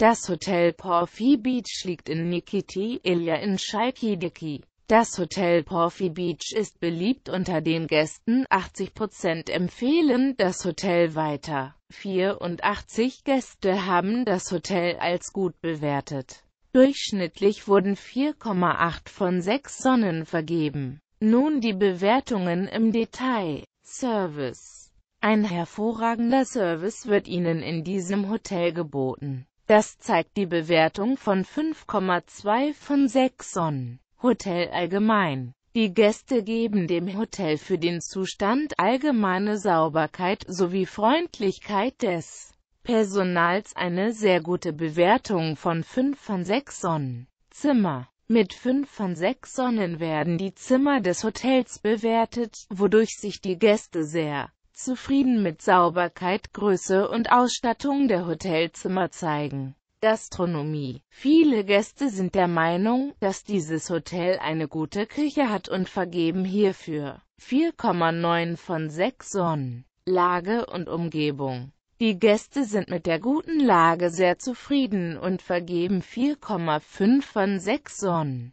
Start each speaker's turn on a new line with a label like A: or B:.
A: Das Hotel Porphy Beach liegt in Nikiti Ilya in Chalkidiki. Das Hotel Porphy Beach ist beliebt unter den Gästen, 80% empfehlen das Hotel weiter. 84 Gäste haben das Hotel als gut bewertet. Durchschnittlich wurden 4,8 von 6 Sonnen vergeben. Nun die Bewertungen im Detail. Service. Ein hervorragender Service wird Ihnen in diesem Hotel geboten. Das zeigt die Bewertung von 5,2 von 6 Sonnen. Hotel allgemein. Die Gäste geben dem Hotel für den Zustand allgemeine Sauberkeit sowie Freundlichkeit des Personals eine sehr gute Bewertung von 5 von 6 Sonnen. Zimmer mit 5 von 6 Sonnen werden die Zimmer des Hotels bewertet, wodurch sich die Gäste sehr zufrieden mit Sauberkeit, Größe und Ausstattung der Hotelzimmer zeigen. Gastronomie. Viele Gäste sind der Meinung, dass dieses Hotel eine gute Küche hat und vergeben hierfür 4,9 von 6 Sonnen. Lage und Umgebung. Die Gäste sind mit der guten Lage sehr zufrieden und vergeben 4,5 von 6 Sonnen.